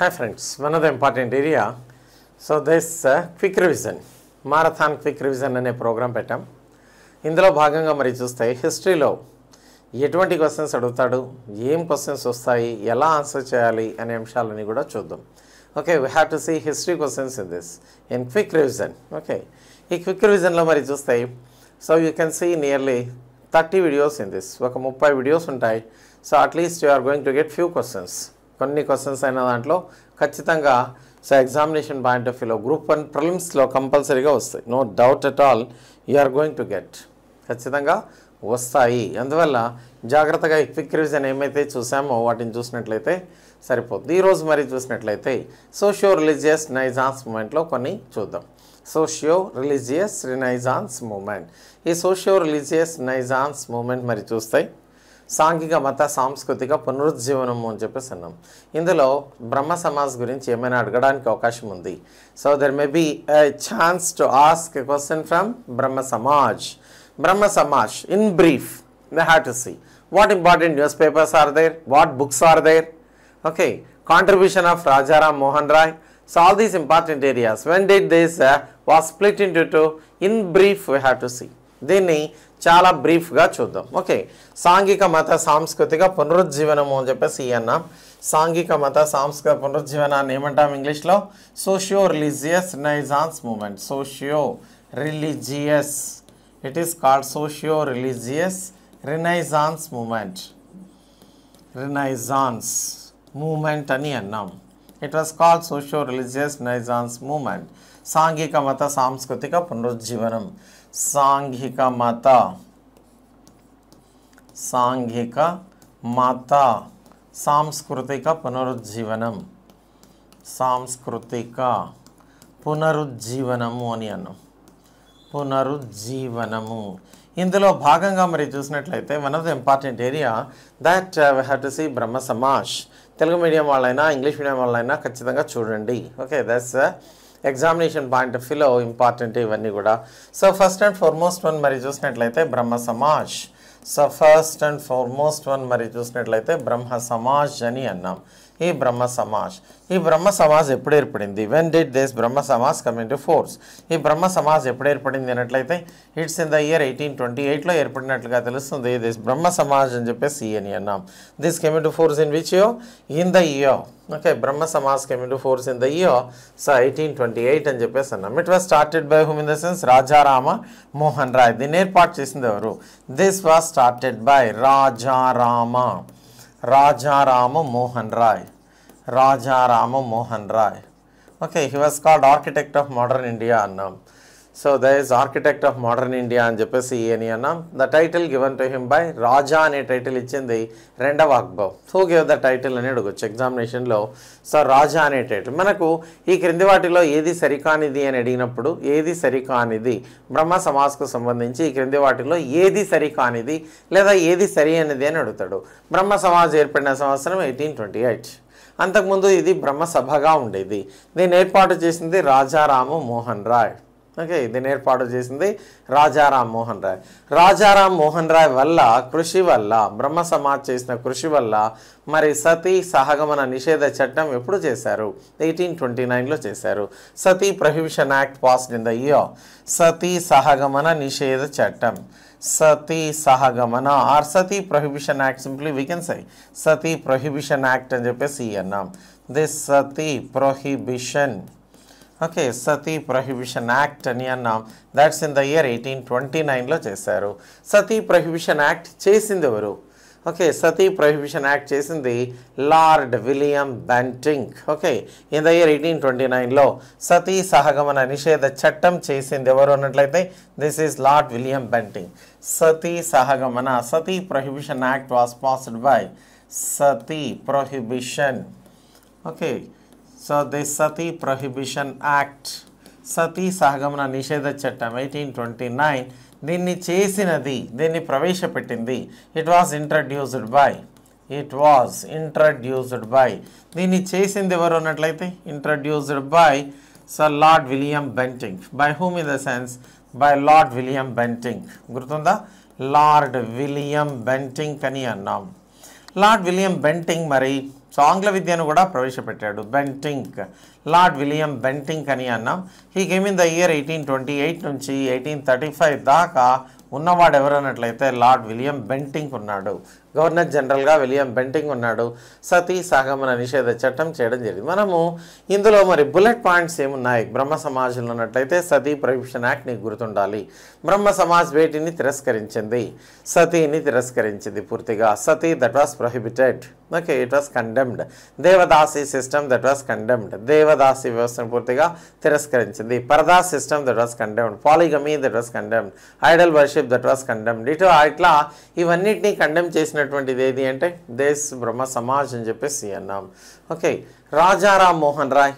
Hi friends one of the important area so this quick revision marathon quick revision అనే programme పెట్టాం ఇందులో భాగంగా మరి చూస్తే హిస్టరీలో ఎటువంటి క్వశ్చన్స్ అడుగుతాడు ఏం క్వశ్చన్స్ వస్తాయి ఎలా ఆన్సర్ చేయాలి అనే అంశాలని కూడా చూద్దాం okay we have to see history questions in this in quick revision okay ఈ క్విక్ రివిజన్లో మరి చూస్తే so you can see nearly thirty videos in this ఒక ముప్పై వీడియోస్ ఉంటాయి so at least you are going to get few questions కొన్ని questions అయిన దాంట్లో ఖచ్చితంగా సో ఎగ్జామినేషన్ పాయింట్ ఆఫ్ వ్యూలో గ్రూప్ వన్ ప్రిలిమ్స్లో కంపల్సరీగా వస్తాయి no doubt at all you are are going to get ఖచ్చితంగా వస్తాయి అందువల్ల జాగ్రత్తగా ఈ క్విక్ రివిజన్ ఏమైతే చూసామో వాటిని చూసినట్లయితే సరిపోతుంది ఈరోజు మరి చూసినట్లయితే సోషియో రిలీజియస్ నైజాన్స్ మూమెంట్లో కొన్ని చూద్దాం సోషియో రిలీజియస్ రినైజాన్స్ మూమెంట్ ఈ సోషియో రిలీజియస్ నైజాన్స్ మూమెంట్ మరి చూస్తాయి సాంఘిక మత సాంస్కృతిక పునరుజ్జీవనం అని చెప్పేసి అన్నాం ఇందులో బ్రహ్మ సమాజ్ గురించి ఏమైనా అడగడానికి అవకాశం ఉంది so there may be chance to ask a question from Brahmo Samaj Brahmo Samaj in brief they have to see what important newspapers are there what books are there okay contribution of Rajaram Mohan Roy so all these important areas when did this was split in to in brief we have to see దీన్ని చాలా బ్రీఫ్గా చూద్దాం okay సాంఘిక మత సాంస్కృతిక పునరుజ్జీవనము అని చెప్పేసి అన్నాం సాంఘిక మత సాంస్కృతిక పునరుజ్జీవనాన్ని ఏమంటాం ఇంగ్లీష్లో socio religious renaissance movement socio religious it is called socio religious renaissance movement renaissance movement అని అన్నాం it was called socio religious renaissance movement సాంఘిక మత సాంస్కృతిక పునరుజ్జీవనం సాంఘిక మత సాంఘిక మత సాంస్కృతిక పునరుజ్జీవనం సాంస్కృతిక పునరుజ్జీవనము అని అన్నాం పునరుజ్జీవనము ఇందులో భాగంగా మరి చూసినట్లయితే one of the important area that we have to see Brahmo Samaj Telugu medium వాళ్ళైనా ఇంగ్లీష్ మీడియం వాళ్ళైనా ఖచ్చితంగా చూడండి okay that's examination point of వ్యూలో ఇంపార్టెంట్ ఇవన్నీ కూడా so first and foremost one మరి చూసినట్లయితే Brahmo Samaj so first and foremost one మరి చూసినట్లయితే బ్రహ్మ సమాజ్ అని అన్నాం ఈ బ్రహ్మ సమాజ్ ఈ బ్రహ్మ సమాజ్ ఎప్పుడు ఏర్పడింది when did this Brahmo Samaj come in to force ఈ బ్రహ్మ సమాజ్ ఎప్పుడు ఏర్పడింది అన్నట్లయితే it's in the year eighteen twenty ఎయిట్లో ఏర్పడినట్లుగా తెలుస్తుంది దిస్ బ్రహ్మ సమాజ్ అని చెప్పేసి అని e అన్నాం this came in to force in which year in the year okay Brahma Samaj came in to force in the year so eighteen twenty eight అని చెప్పేసి అన్నాం it was started by whom in the sense Rajaram Mohan Roy దీన్ని ఏర్పాటు చేసింది ఎవరు this was started by Rajaram Rajarama Mohan Rai. Rajarama Mohan Rai. Okay, he was called architect of modern India. So the is architect of modern India అని చెప్పేసి ఈయని అన్నాం the title given to him by Raja అనే టైటిల్ ఇచ్చింది రెండవ Akbar who give the title అని అడగచ్చు ఎగ్జామినేషన్లో సో రాజా అనే టైటిల్ మనకు ఈ క్రింది వాటిలో ఏది సరికానిది అని అడిగినప్పుడు ఏది సరికానిది బ్రహ్మ సమాజ్కు సంబంధించి ఈ క్రింది వాటిలో ఏది సరికానిది లేదా ఏది సరి అనేది అని అడుగుతాడు బ్రహ్మ సమాజ్ ఏర్పడిన సంవత్సరం ఎయిటీన్ ట్వంటీ ఎయిట్ అంతకుముందు ఇది బ్రహ్మసభగా ఉండేది దీన్ని ఏర్పాటు చేసింది రాజారాము మోహన్ రాయ్ ఓకే దీన్ని ఏర్పాటు చేసింది రాజారాం మోహన్ రాయ్ రాజారాం మోహన్ రాయ్ వల్ల కృషి వల్ల బ్రహ్మ సమాజ్ చేసిన కృషి వల్ల మరి సతీ సహగమన నిషేధ చట్టం ఎప్పుడు చేశారు ఎయిటీన్ ట్వంటీ నైన్లో చేశారు sati prohibition act pass in the year sati సహగమన నిషేధ చట్టం సతీ సహగమన or sati prohibition act simply we can say sati prohibition act అని చెప్పేసి అన్నాం this sati prohibition okay sati prohibition act అని అన్నాం that's in the year eighteen twenty నైన్లో చేశారు సతీ ప్రొహిబిషన్ యాక్ట్ చేసింది ఎవరు ఓకే సతీ ప్రొహిబిషన్ యాక్ట్ చేసింది Lord William Bentinck okay in the year eighteen twenty నైన్లో సతీ సహగమన నిషేధ చట్టం చేసింది ఎవరు అన్నట్లయితే this is Lord William Bentinck sati సహగమన sati prohibition act was passed by sati prohibition okay so sati prohibition act sati సహగమన నిషేధ చట్టం ఎయిటీన్ ట్వంటీ నైన్ దీన్ని చేసినది దీన్ని ప్రవేశపెట్టింది it was introduced by it was introduced by దీన్ని చేసింది ఎవరు అన్నట్లయితే introduced by sir Lord William Bentinck by whom in the sense by Lord William Bentinck గుర్తుందా లార్డ్ విలియం బెంటింగ్ అని అన్నాం లార్డ్ విలియం బెంటింగ్ మరి సో ఆంగ్ల విద్యను కూడా ప్రవేశపెట్టాడు బెంటింక్ లార్డ్ విలియం బెంటింక్ అని అన్నాం ఈ గేమ్ in the year eighteen twenty eight నుంచి ఎయిటీన్ థర్టీ ఫైవ్ దాకా ఉన్నవాడు ఎవరన్నట్లయితే లార్డ్ విలియం బెంటింక్ ఉన్నాడు గవర్నర్ జనరల్గా విలియం బెంటింగ్ ఉన్నాడు సతీ సాగమన నిషేధ చట్టం చేయడం జరిగింది మనము ఇందులో మరి బుల్లెట్ పాయింట్స్ ఏమున్నాయి బ్రహ్మ సమాజంలో ఉన్నట్లయితే సతీ ప్రొహిబిషన్ యాక్ట్ నీకు గుర్తుండాలి బ్రహ్మ సమాజ్ వేటిని తిరస్కరించింది సతీని తిరస్కరించింది పూర్తిగా sati that was prohibited okay it was condemned devadasi system that was condemned devadasi వ్యవస్థను పూర్తిగా తిరస్కరించింది purdah system that was condemned polygamy that was condemned idol worship that was condemned ఇటు ఇట్లా ఇవన్నిటినీ కండెమ్ చేసిన చేసినటువంటిది ఏది అంటే దేశ్ బ్రహ్మ సమాజ్ అని చెప్పేసి అన్నాం ఓకే రాజారాం మోహన్ రాయ్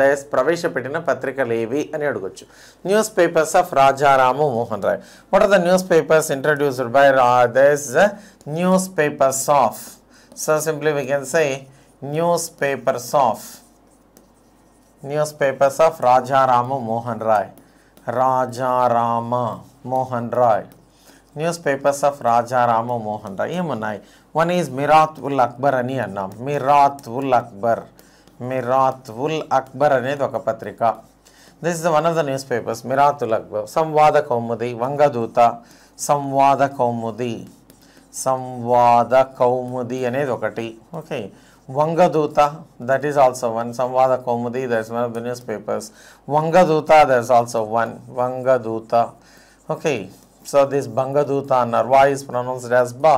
దేశ్ ప్రవేశపెట్టిన పత్రికలు ఏవి అని అడగొచ్చు newspapers of Rajaram Mohan Roy what are the newspapers introduced by దేశ్ newspapers of so simply we can say newspapers of newspapers of Rajaram Mohan Roy Rajaram Mohan Roy newspapers of Raja Rama Mohan Rai Yamunai. One is Mirat ul Akbar అని అన్నాం మిరాత్ ఉల్ అక్బర్ మిరాత్ ఉల్ అక్బర్ అనేది ఒక పత్రిక this is one of the newspapers Mirat ul Akbar Sambad Kaumudi Bangadoot Sambad Kaumudi Sambad Kaumudi అనేది ఒకటి okay Bangadoot that is also one Sambad Kaumudi that is one of the newspapers Bangadoot that is also one Bangadoot okay so this Bangadoot అన్నారు V is pronounced as బా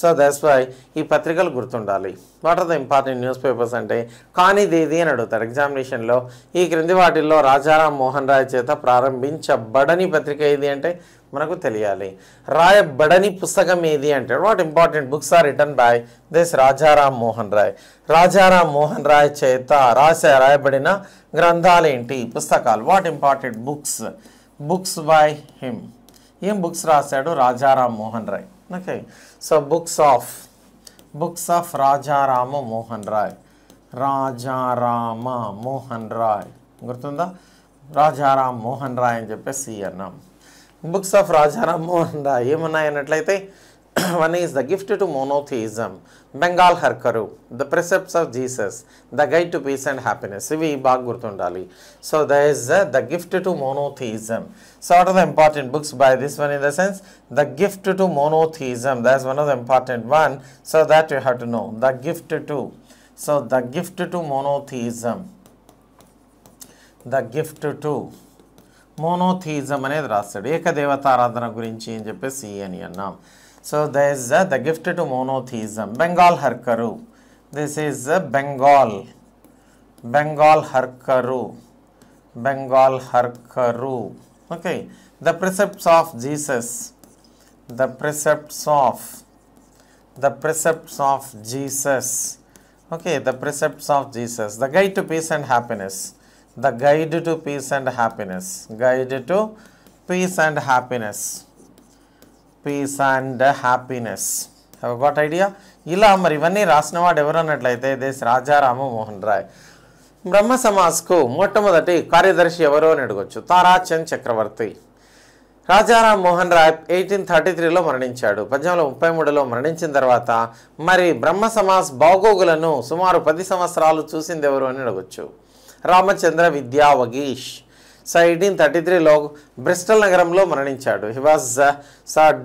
so that's why ఈ పత్రికలు గుర్తుండాలి what are the important newspapers అంటే కానిదేది అని అడుగుతారు ఎగ్జామినేషన్లో ఈ క్రింది వాటిల్లో రాజారాం మోహన్ రాయ్ చేత ప్రారంభించబడని పత్రిక ఏది అంటే మనకు తెలియాలి రాయబడని పుస్తకం ఏది అంటే what important books are written by this Rajaram Mohan Roy Rajaram Mohan Roy చేత రాసే రాయబడిన గ్రంథాలేంటి పుస్తకాలు what important books books by him ఏం బుక్స్ రాశాడు Rajaram Mohan Roy okay so books of books of Rajarama Mohan Roy Rajaram Mohan Roy గుర్తుందా రాజారాం మోహన్ రాయ్ అని చెప్పేసి అన్నాం బుక్స్ ఆఫ్ రాజారాం మోహన్ రాయ్ ఏమన్నాయన్నట్లయితే one is the gift to monotheism Bengal Harkaru the precepts of Jesus the guide to peace and happiness ఇవి బాగా గుర్తుండాలి so the is the gift to monotheism Sort of the important books by this one in the sense? The Gift to Monotheism. That's one of the important one. So, that you have to know. The Gift to. So, The Gift to Monotheism. The Gift to. Monotheism. I have Eka Devata Aradhana Gurinchi. I have said So, there is The Gift to Monotheism. Bengal Harkaru. This is uh, Bengal. Bengal Harkaru. Bengal Harkaru. Bengal Harkaru. Okay, the precepts of Jesus, the precepts of, the precepts of Jesus. Okay, the precepts of Jesus, the guide to peace and happiness, the guide to peace and happiness, guide to peace and happiness, peace and happiness. Have got idea? ఇలా మరి ఇవన్నీ రాసిన వాడు ఎవరు అన్నట్లయితే this Rajarama Mohan Roy Brahmo సమాజ్కు మొట్టమొదటి కార్యదర్శి ఎవరు అని అడగొచ్చు తారాచంద్ చక్రవర్తి రాజారాం మోహన్ రాయ్ ఎయిటీన్ థర్టీ త్రీలో మరణించాడు పద్దెనిమిది ముప్పై మూడులో మరణించిన తర్వాత మరి బ్రహ్మ సమాజ్ బాగోగులను సుమారు పది సంవత్సరాలు చూసింది ఎవరు అని అడగొచ్చు Ramachandra Vidya Vagish so eighteen thirty త్రీలో బ్రిస్టల్ నగరంలో మరణించాడు he was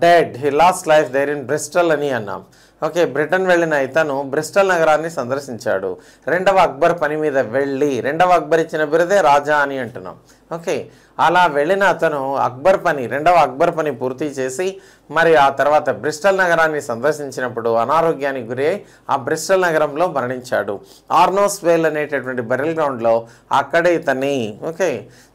dead he lost life there in Bristol అని అన్నాం ఓకే బ్రిటన్ వెళ్ళిన ఇతను బ్రిస్టల్ నగరాన్ని సందర్శించాడు రెండవ అక్బర్ పని మీద వెళ్ళి రెండవ అక్బర్ ఇచ్చిన బిరుదే రాజా అని అంటున్నాం ఓకే అలా వెళ్ళిన అతను అక్బర్ పని రెండవ అక్బర్ పని పూర్తి చేసి మరి ఆ తర్వాత బ్రిస్టల్ నగరాన్ని సందర్శించినప్పుడు అనారోగ్యానికి గురి ఆ బ్రిస్టల్ నగరంలో మరణించాడు ఆర్నోస్వేల్ అనేటటువంటి బరిల్ గ్రౌండ్లో అక్కడే ఇతన్ని ఓకే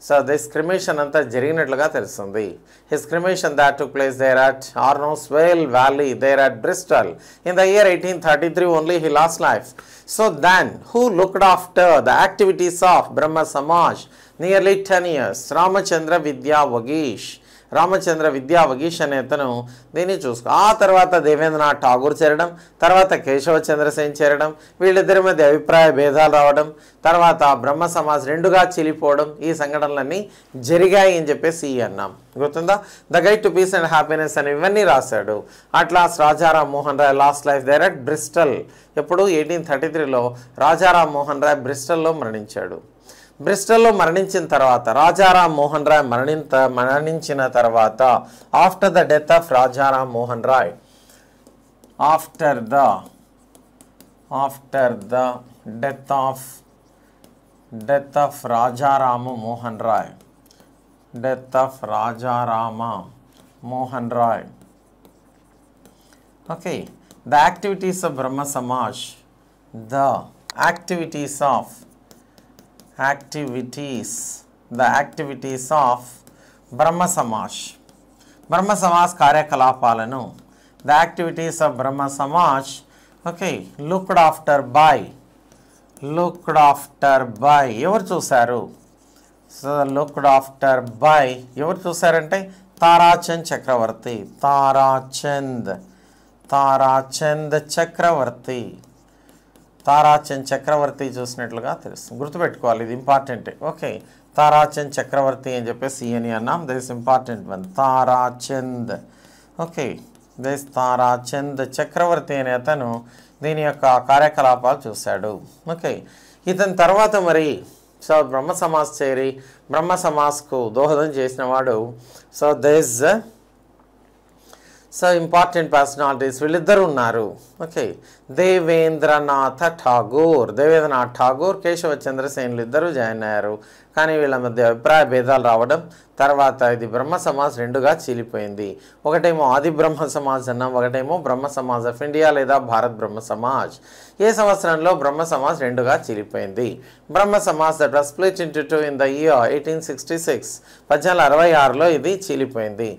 సో దిస్ క్రిమేషన్ అంతా జరిగినట్లుగా తెలుస్తుంది his cremation that to place there at Arnos Vale valley there at Bristol in the year eighteen thirty three only he lost life so then who looked after the activities of Brahma Samaj nearly ten years Ramachandra Vidya Vagish Ramachandra Vidya వగీష్ అనే అతను దీన్ని చూసుకో ఆ తర్వాత దేవేంద్రనాథ్ ఠాగూర్ చేరడం తర్వాత కేశవ చంద్రసేన్ చేరడం వీళ్ళిద్దరి మధ్య అభిప్రాయ భేదాలు రావడం తర్వాత బ్రహ్మ సమాజ్ రెండుగా చిలిపోవడం ఈ సంఘటనలన్నీ జరిగాయి అని చెప్పేసి అన్నాం గుర్తుందా the guide to peace and happiness అని ఇవన్నీ రాశాడు at last Rajaram Mohan Roy lost life at Bristol ఎప్పుడు ఎయిటీన్ థర్టీ త్రీలో రాజారాం మోహన్ రాయ్ బ్రిస్టల్లో మరణించాడు బ్రిస్టల్లో మరణించిన తర్వాత రాజారాం మోహన్ రాయ్ మరణించ మరణించిన తర్వాత after the death of Rajaram Mohan Roy after the after the death of death of Rajaram Mohan Roy death of Rajarama Mohan Roy okay the activities of Brahma Samaj the activities of activities, the activities of Brahma Samaj. Brahma Samaj Karyakalapalanu, the activities of Brahma Samaj, okay, looked after by, looked after by, ఎవరు చూశారు so looked after by ఎవరు చూశారంటే తారాచంద్ చక్రవర్తి తారాచంద్ తారాచంద్ చక్రవర్తి తారాచంద్ చక్రవర్తి చూసినట్లుగా తెలుస్తుంది గుర్తుపెట్టుకోవాలి ఇది ఇంపార్టెంటే okay Tarachand చక్రవర్తి అని చెప్పేసి ఈయని అన్నాం that is important one Tarachand okay this Tarachand Chakravarti అనే అతను దీని యొక్క కార్యకలాపాలు చూశాడు ఓకే ఇతని తర్వాత మరి సో బ్రహ్మ సమాజ్ చేరి బ్రహ్మ సమాజ్కు దోహదం చేసిన వాడు so these so important personalities వీళ్ళిద్దరు ఉన్నారు ఓకే దేవేంద్రనాథ్ ఠాగూర్ దేవేంద్రనాథ్ ఠాగూర్ కేశవ చంద్రసేన్లు ఇద్దరు జాయిన్ అయ్యారు కానీ వీళ్ళ మధ్య అభిప్రాయ భేదాలు రావడం తర్వాత ఇది బ్రహ్మ సమాజ్ రెండుగా చీలిపోయింది ఒకటేమో ఆది బ్రహ్మ సమాజ్ అన్న ఒకటేమో బ్రహ్మ సమాజ్ ఆఫ్ ఇండియా లేదా భారత్ బ్రహ్మ సమాజ్ ఏ సంవత్సరంలో బ్రహ్మ సమాజ్ రెండుగా చీలిపోయింది Brahma Samaj that was into two in the year eighteen sixty six పద్దెనిమిది అరవై ఆరులో ఇది చీలిపోయింది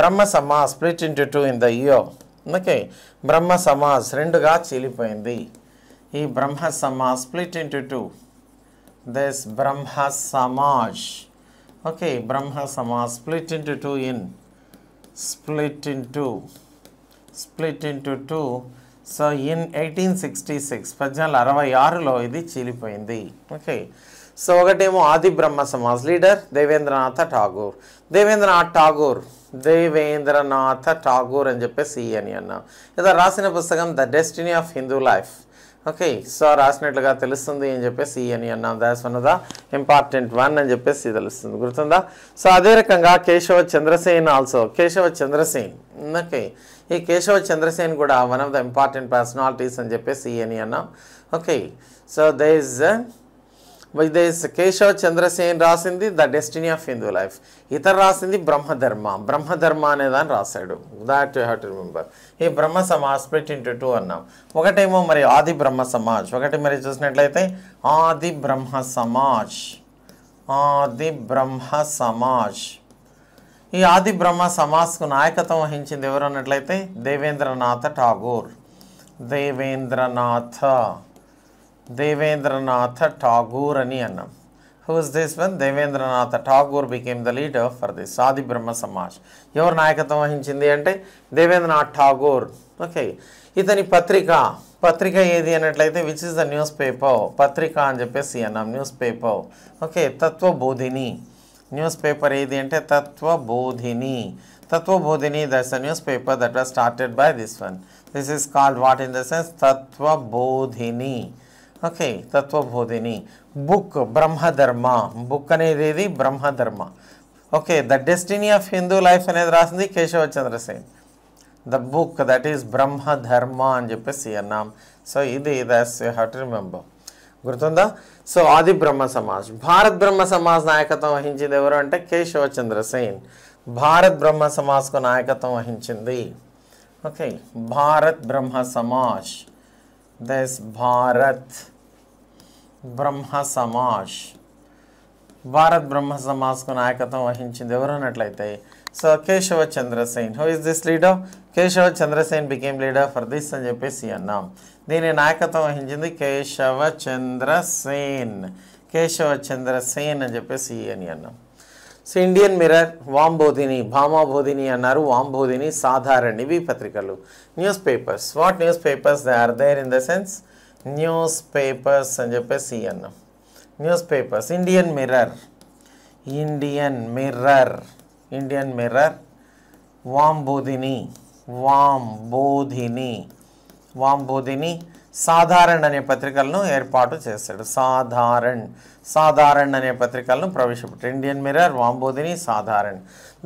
Brahma Samaj split to two in the year okay బ్రహ్మ సమాజ్ రెండుగా చీలిపోయింది ఈ బ్రహ్మ Samaj split into two Brahma Brahma Samaj okay Samaj split in into two in split in two split in into two so in eighteen sixty six పద్నాలుగు అరవై ఆరులో ఇది చీలిపోయింది ఓకే సో ఒకటేమో ఆది బ్రహ్మ సమాజ్ లీడర్ దేవేంద్రనాథ ఠాగూర్ దేవేంద్రనాథ్ ఠాగూర్ దేవేంద్రనాథ్ ఠాగూర్ అని చెప్పేసి అని అన్నా ఏదో రాసిన పుస్తకం the destiny of Hindu life okay so రాసినట్లుగా తెలుస్తుంది అని చెప్పేసి అని అన్నాం that's one the important one అని చెప్పేసి తెలుస్తుంది గుర్తుందా సో అదే రకంగా కేశవ చంద్రసేన్ ఆల్సో కేశవ చంద్రసేన్ ఓకే ఈ కేశవ చంద్రసేన్ కూడా one of the important personalities అని చెప్పేసి అని అన్నాం ఓకే సో దే ఇస్ వైదేస్ కేశవ చంద్రసేన్ రాసింది the destiny of Hindu life ఇతరు రాసింది బ్రహ్మధర్మ బ్రహ్మధర్మ అనే దాన్ని రాశాడు that you have to remember ఈ బ్రహ్మ సమాజ్ స్ప్లిట్ ఇంటూ టూ అన్నాం ఒకటేమో మరి ఆది బ్రహ్మ సమాజ్ ఒకటి మరి చూసినట్లయితే ఆది బ్రహ్మ సమాజ్ ఆది బ్రహ్మ సమాజ్ ఈ ఆది బ్రహ్మ సమాజ్కు నాయకత్వం వహించింది ఎవరు అన్నట్లయితే దేవేంద్రనాథ్ ఠాగూర్ దేవేంద్రనాథ Devendranath ఠాగూర్ అని అన్నాం who is this one Devendranath Tagore became the leader for the Adi Brahma Samaj ఎవరు నాయకత్వం వహించింది అంటే దేవేంద్రనాథ్ ఠాగూర్ ఓకే ఇతని పత్రిక పత్రిక ఏది అన్నట్లయితే which is the news newspaper పత్రిక అని చెప్పేసి అన్నాం newspaper okay Tattvabodhini newspaper ఏది అంటే Tattvabodhini Tattvabodhini that's a news paper that was started by this one this is called what in the sense Tattvabodhini okay Tattvabodhini book Brahmo Dharma book అనేది ఏది Brahmo Dharma okay the destiny of Hindu life అనేది రాసింది Keshava Chandrasen the book that is Brahmo Dharma అని చెప్పేసి అన్నాం so ఇది దస్ హ్యావ్ టు రిమెంబర్ గుర్తుందా so Adi Brahma Samaj Bharat Brahma Samaj నాయకత్వం వహించింది ఎవరు అంటే కేశవ చంద్రసేన్ భారత్ బ్రహ్మ సమాజ్కు నాయకత్వం వహించింది ఓకే భారత్ బ్రహ్మ సమాజ్ దస్ భారత్ బ్రహ్మ సమాజ్ భారత్ బ్రహ్మ సమాజ్కు నాయకత్వం వహించింది ఎవరు అన్నట్లయితే so Keshava Chandrasen who is this leader Keshava Chandrasen became leader for this అని చెప్పేసి అన్నాం దీని నాయకత్వం వహించింది కేశవ చంద్రసేన్ కేశవ చంద్రసేన్ అని చెప్పేసి అని అన్నాం so Indian Mirror Vamabodhini Bhamabodhini అన్నారు వాంబోధిని సాధారణ ఇవి పత్రికలు newspapers what newspapers they are there in the sense newspapers అని చెప్పేసి అన్నాం newspapers Indian Mirror Indian Mirror Indian Mirror Vamabodhini Vamabodhini Vamabodhini Sadharan అనే పత్రికలను ఏర్పాటు చేశాడు సాధారణ్ సాధారణ్ అనే పత్రికలను ప్రవేశపెట్టాడు Indian Mirror Vamabodhini Sadharan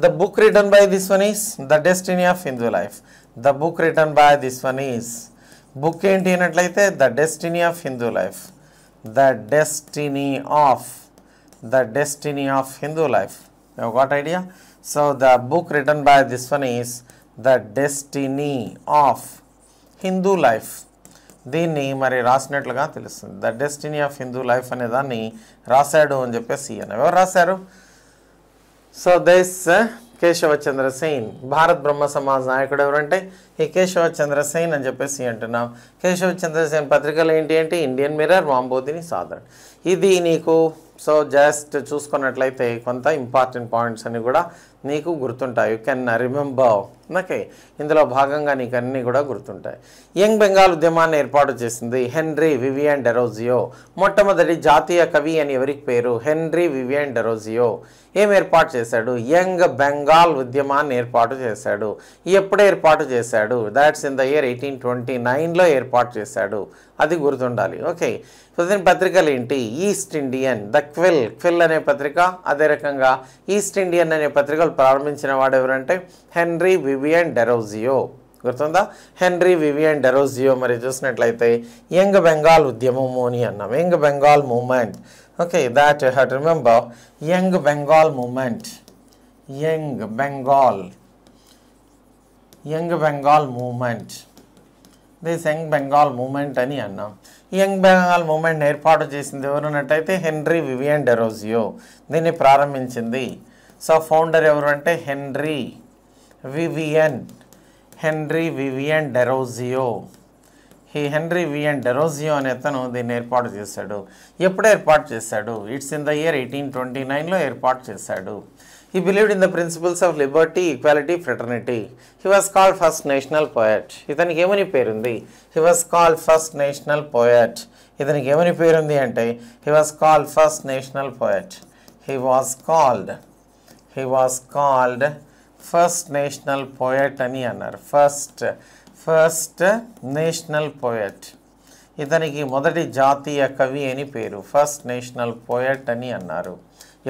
the book return by this one is the destiny of Hindu life the book return by this one is book ఏంటి అన్నట్లయితే the destiny of Hindu life the destiny of the destiny of Hindu life what idea so the book return by this one is the destiny of Hindu life దీన్ని మరి రాసినట్లుగా తెలుస్తుంది the destiny of Hindu life అనే దాన్ని రాశాడు అని చెప్పేసి అని ఎవరు రాశారు సో కేశవ కేశవచంద్ర సేన్ భారత్ బ్రహ్మ సమాజ్ నాయకుడు ఎవరంటే ఈ కేశవ చంద్రసేన్ అని చెప్పేసి అంటున్నాం కేశవ చంద్రసేన్ పత్రికలు ఏంటి అంటే ఇండియన్ మిర్రర్ వాంబోధిని సాధారణ ఇది నీకు సో జస్ట్ చూసుకున్నట్లయితే కొంత ఇంపార్టెంట్ పాయింట్స్ అని కూడా నీకు గుర్తుంటాయి యూ కెన్ రిమెంబర్ ఓకే ఇందులో భాగంగా నీకు అన్నీ కూడా గుర్తుంటాయి యంగ్ బెంగాల్ ఉద్యమాన్ని ఏర్పాటు చేసింది హెన్రీ వివియన్ డెరోజియో మొట్టమొదటి జాతీయ కవి అని ఎవరికి పేరు హెన్రీ వివియన్ డెరోజియో ఏం ఏర్పాటు చేశాడు యంగ్ బెంగాల్ ఉద్యమాన్ని ఏర్పాటు చేశాడు ఎప్పుడు ఏర్పాటు చేశాడు చేశాడు that's in the year eighteen twenty నైన్లో ఏర్పాటు చేశాడు అది గుర్తుండాలి ఓకే సో దీని పత్రికలు ఏంటి East Indian the quill quill అనే పత్రిక అదే రకంగా ఈస్ట్ ఇండియన్ అనే పత్రికలు ప్రారంభించిన వాడు ఎవరంటే హెన్రీ వివియన్ డెరోజియో గుర్తుందా హెన్రీ వివియన్ డెరోజియో మరి చూసినట్లయితే యంగ్ బెంగాల్ ఉద్యమము అని అన్నాం young Bengal movement okay that have remember young Bengal movement young Bengal young Bengal movement this young Bengal movement అని అన్నాం యంగ్ బెంగాల్ మూమెంట్ ఏర్పాటు చేసింది ఎవరు అన్నట్టయితే హెన్రీ వివియన్ డెరోజియో దీన్ని ప్రారంభించింది సో ఫౌండర్ ఎవరు అంటే Henry Vivian Henry Vivian Derozio ఈ హెన్రీ వియన్ డెరోజియో అనే అతను దీన్ని ఏర్పాటు చేశాడు ఎప్పుడు ఏర్పాటు చేశాడు it's in the year eighteen twenty నైన్లో ఏర్పాటు చేశాడు He believed in the principles of liberty, equality, fraternity. He was called first national poet. ఇతనికి ఏమని పేరుంది he was called first national poet ఇతనికి ఏమని పేరుంది అంటే he was called first national poet he was called he was called first national poet అని అన్నారు first first national poet ఇతనికి మొదటి జాతీయ కవి అని పేరు ఫస్ట్ నేషనల్ పోయట్ అని అన్నారు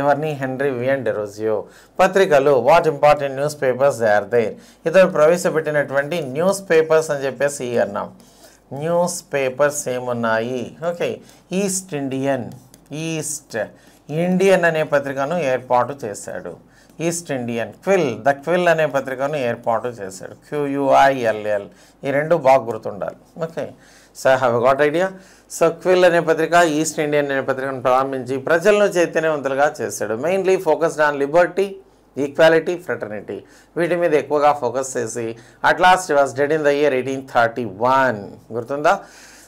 ఎవరిని హెన్రీ వియన్ డెరోజియో పత్రికలు what important newspapers they are there ఇతను ప్రవేశపెట్టినటువంటి న్యూస్ పేపర్స్ అని చెప్పేసి అన్నాం న్యూస్ పేపర్స్ ఏమున్నాయి okay East Indian East Indian అనే పత్రికను ఏర్పాటు చేశాడు East Indian quill the quill అనే పత్రికను ఏర్పాటు చేశాడు క్యూయుఐఎల్ఎల్ ఈ రెండు బాగా గుర్తుండాలి okay so have got idea so quill అనే పత్రిక ఈస్ట్ ఇండియన్ అనే పత్రికను ప్రారంభించి ప్రజలను చైతన్యవంతులుగా చేశాడు mainly focused on liberty equality fraternity వీటి మీద ఎక్కువగా ఫోకస్ చేసి at last was dead in the year eighteen thirty one గుర్తుందా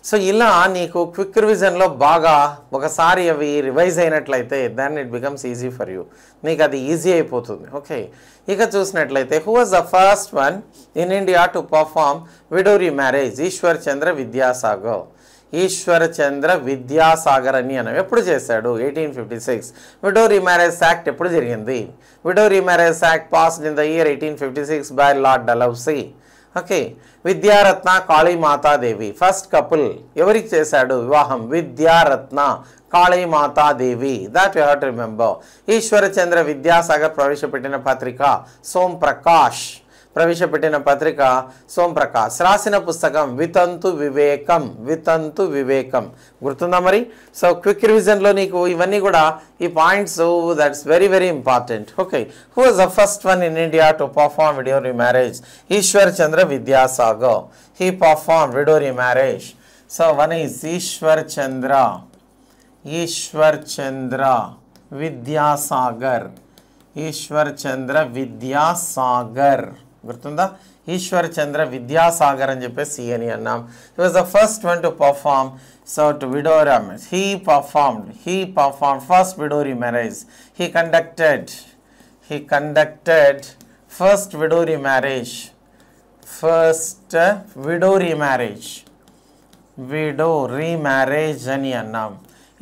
సో ఇలా నీకు క్విక్ రివిజన్లో బాగా ఒకసారి అవి రివైజ్ అయినట్లయితే then it becomes easy for you నీకు అది ఈజీ అయిపోతుంది ఓకే ఇక చూసినట్లయితే who was the first one in India to perform widow remarriage Ishwar Chandra Vidyasagar Ishwarchandra Vidyasagar అని అనం ఎప్పుడు చేశాడు eighteen fifty six widow marriage act ఎప్పుడు జరిగింది widow marriage act passed in the year eighteen fifty six by lord Dalhousie okay Vidyaratna Matadevi first couple ఎవరికి చేశాడు వివాహం Vidyaratna Matadevi that you have to remember Ishwarchandra Vidyasagar ప్రవేశపెట్టిన పత్రిక సోమ్ ప్రకాష్ ప్రవేశపెట్టిన పత్రిక సోమప్రకాష్ రాసిన పుస్తకం వితంతు వివేకం వితంతు వివేకం గుర్తుందా మరి సో క్విక్ రివిజన్లో నీకు ఇవన్నీ కూడా ఈ points that's very very important okay who is the first one in India to perform widow remarriage Ishwar Chandra Vidyasagar he perform widow remarriage so one is Ishwar Chandra Ishwar Chandra Vidyasagar Ishwar Chandra Vidyasagar గుర్తుందా ఈశ్వర్ చంద్ర విద్యాసాగర్ అని చెప్పేసి e అని అన్నాం he was the first one to perform so to విడోరమ్ he performed he perform first widow remarriage he conducted he conducted first widow remarriage first widow remarriage widow remarriage అని అన్నాం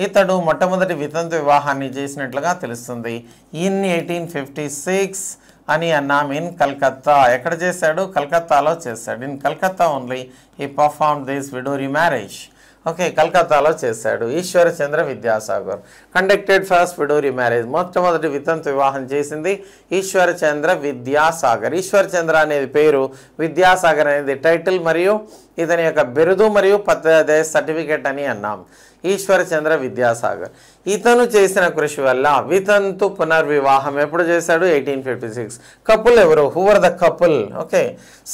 ఇతడు మొట్టమొదటి వితంతు వివాహాన్ని చేసినట్లుగా తెలుస్తుంది ఇన్ ఎయిటీన్ ఫిఫ్టీ సిక్స్ అని అన్నాం ఇన్ కల్కత్తా ఎక్కడ చేశాడు కల్కత్తాలో చేశాడు ఇన్ కల్కత్తా ఓన్లీ ఈ perform this widow marriage okay కలకత్తాలో చేశాడు Ishwarchandra Vidyasagar conducted first widow remarriage మొట్టమొదటి వితంతు వివాహం చేసింది ఈశ్వరచంద్ర విద్యాసాగర్ ఈశ్వరచంద్ర అనేది పేరు విద్యాసాగర్ అనేది టైటిల్ మరియు ఇతని యొక్క బిరుదు మరియు పద్ద సర్టిఫికేట్ అని అన్నాం ఈశ్వరచంద్ర విద్యాసాగర్ ఇతను చేసిన కృషి వల్ల వితంతు పునర్వివాహం ఎప్పుడు చేశాడు ఎయిటీన్ ఫిఫ్టీ సిక్స్ కపుల్ ఎవరు who were the couple okay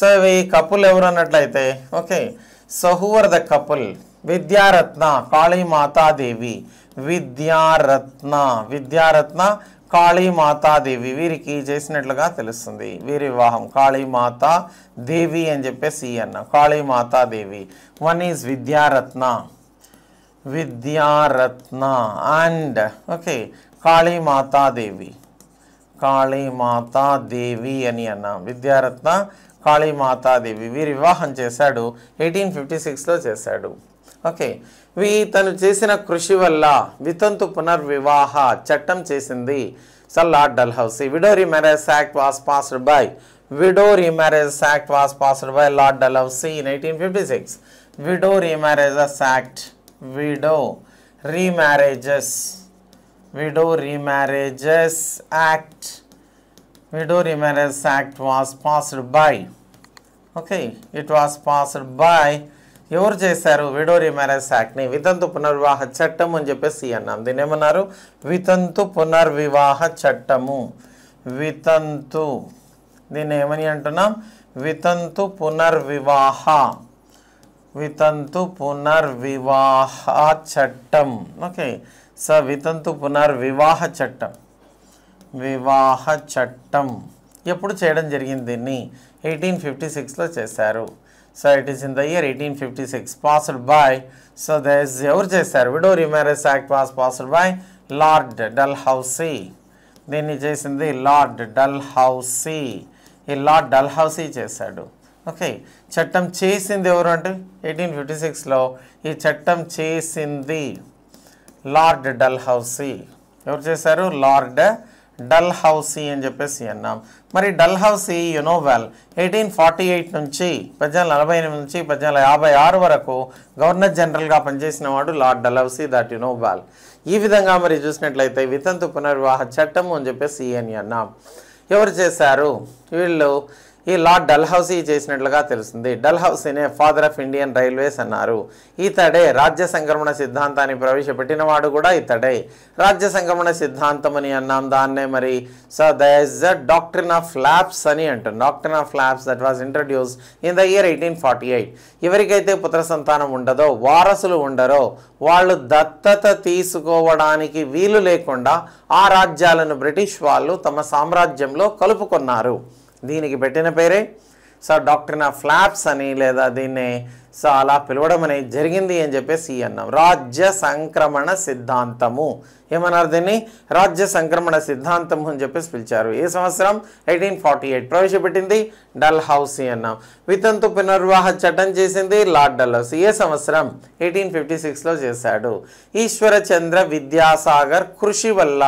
so ఈ కపుల్ ఎవరు అన్నట్లయితే okay so who were the couple Vidyaratna Kalimatadevi Vidyaratna Vidyaratna Kalimatadevi వీరికి చేసినట్లుగా తెలుస్తుంది వీరి వివాహం కాళీమాత దేవి అని చెప్పేసి అన్న Kalimatadevi one is Vidyaratna Vidyaratna and okay Kalimatadevi Mata అని అన్న విద్యారత్న కాళీ వీరి వివాహం చేశాడు ఎయిటీన్ ఫిఫ్టీ సిక్స్లో చేశాడు ఓకే వీ తను చేసిన కృషి వల్ల వితంతు పునర్వివాహ చట్టం చేసింది sir lord Dalhousie widow marriage act was passed by widow remarriage act was passed by lord Dalhousie in eighteen fifty six widow remarriages act widow remarriages widow remarriages act widow remarriages act was passed by okay it was passed by ఎవరు చేశారు widow remarriage యాక్ట్ని వితంతు పునర్వివాహ చట్టం అని చెప్పేసి అన్నాం దీని ఏమన్నారు వితంతు పునర్వివాహ చట్టము వితంతు దీన్ని ఏమని అంటున్నాం వితంతు పునర్వివాహ వితంతు పునర్వివాహ చట్టం ఓకే స వితంతు పునర్వివాహ చట్టం వివాహ చట్టం ఎప్పుడు చేయడం జరిగింది దీన్ని ఎయిటీన్ ఫిఫ్టీ సిక్స్లో చేశారు so it is in the year eighteen fifty six passed by so these ఎవరు చేశారు widow remarriage act was passed by lord Dalhousie దీన్ని చేసింది లార్డ్ డల్ హౌసీ ఈ లార్డ్ డల్ హౌసీ చేశాడు ఓకే చట్టం చేసింది ఎవరు అంటే ఎయిటీన్ ఫిఫ్టీ సిక్స్లో ఈ చట్టం చేసింది లార్డ్ డల్ హౌసీ ఎవరు చేశారు లార్డ్ డల్ హౌసీ అని చెప్పేసి అన్నాం మరి Dalhousie you know well eighteen forty eight నుంచి పద్దెనిమిది నలభై ఎనిమిది నుంచి పద్దెనిమిది యాభై ఆరు వరకు గవర్నర్ జనరల్గా పనిచేసిన వాడు lord Dalhousie that you know well ఈ విధంగా మరి చూసినట్లయితే వితంతు పునర్వివాహ చట్టం అని చెప్పేసి అని అన్నాం ఎవరు చేశారు వీళ్ళు ఈ లార్డ్ డల్హౌసీ చేసినట్లుగా తెలుస్తుంది డల్హౌసీనే ఫాదర్ ఆఫ్ ఇండియన్ రైల్వేస్ అన్నారు ఇతడే రాజ్య సంక్రమణ సిద్ధాంతాన్ని ప్రవేశపెట్టినవాడు కూడా ఇతడే రాజ్య సంక్రమణ సిద్ధాంతం అని అన్నాం దాన్నే మరి so the is the of lapse అని అంటారు doctrine of lapse that was introduce in the year eighteen forty eight ఎవరికైతే పుత్ర సంతానం ఉండదో వారసులు ఉండరో వాళ్ళు దత్తత తీసుకోవడానికి వీలు లేకుండా ఆ రాజ్యాలను బ్రిటిష్ వాళ్ళు తమ సామ్రాజ్యంలో కలుపుకున్నారు దీనికి పెట్టిన పేరే సో నా ఫ్లాప్స్ అని లేదా దీన్ని సో అలా పిలవడం అనేది జరిగింది అని చెప్పేసి అన్నాం రాజ్య సంక్రమణ సిద్ధాంతము ఏమన్నారు దీన్ని రాజ్య సంక్రమణ సిద్ధాంతము అని చెప్పేసి పిలిచారు ఏ సంవత్సరం ఎయిటీన్ ఫార్టీ ఎయిట్ ప్రవేశపెట్టింది డల్ హౌస్ అన్నాం వితంతు పునర్వాహ చట్టం చేసింది లార్డ్ డల్ హౌస్ ఏ సంవత్సరం ఎయిటీన్ ఫిఫ్టీ సిక్స్లో చేశాడు ఈశ్వరచంద్ర విద్యాసాగర్ కృషి వల్ల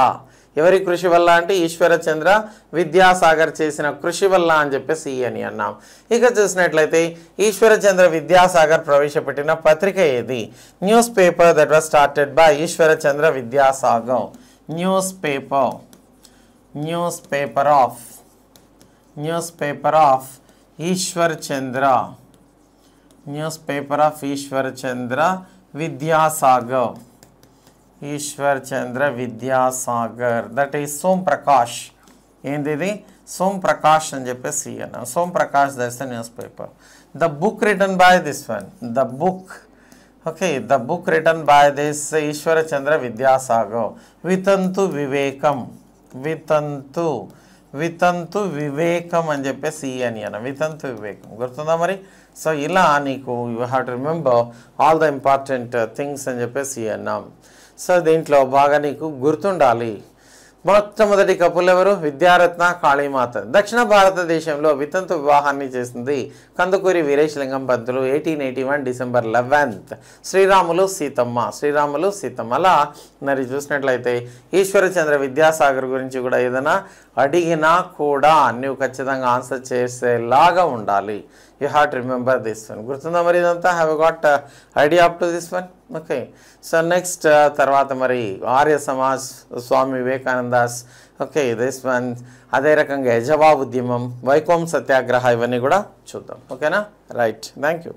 ఎవరి కృషి వల్ల అంటే ఈశ్వరచంద్ర విద్యాసాగర్ చేసిన కృషి వల్ల అని చెప్పేసి అని అన్నాం ఇక చూసినట్లయితే ఈశ్వరచంద్ర విద్యాసాగర్ ప్రవేశపెట్టిన పత్రిక ఏది news paper that was started by Ishwarchandra Vidyasagar news paper news paper of news paper of Ishwar Chandra news paper of Ishwar Chandra Vidyasagar Ishwar Chandra Vidyasagar that is Som Prakash ఏంది ఇది సోమ్ ప్రకాష్ అని చెప్పేసి Som Prakash that's the news paper the book return by this one the book okay the book return by this Ishwar Chandra Vidyasagar వితంతు వివేకం వితంతు వితంతు వివేకం అని చెప్పేసి ఈ అని అన వితంతు వివేకం గుర్తుందా మరి సో ఇలా నీకు you have to remember all the important things అని చెప్పేసి అన్నాం సో దీంట్లో బాగా నీకు గుర్తుండాలి మొట్టమొదటి కపులు ఎవరు విద్యారత్న కాళీమాత దక్షిణ భారతదేశంలో వితంతు వివాహాన్ని చేసింది Kandukuri Veeresalingam Pantulu eighteen eighty one December eleventh Sriramulu Seethamma Sriramulu Seethamma అలా మరి చూసినట్లయితే ఈశ్వరచంద్ర విద్యాసాగర్ గురించి కూడా ఏదైనా అడిగినా కూడా నువ్వు ఖచ్చితంగా ఆన్సర్ చేసేలాగా ఉండాలి you have to remember this one గుర్తుందా మరి ఇదంతా have got idea up to this one okay so next తర్వాత మరి Arya Samaj Swami Vivekananda's okay this one అదే రకంగా యజవా ఉద్యమం వైకోం సత్యాగ్రహ ఇవన్నీ కూడా చూద్దాం ఓకేనా రైట్ థ్యాంక్ యూ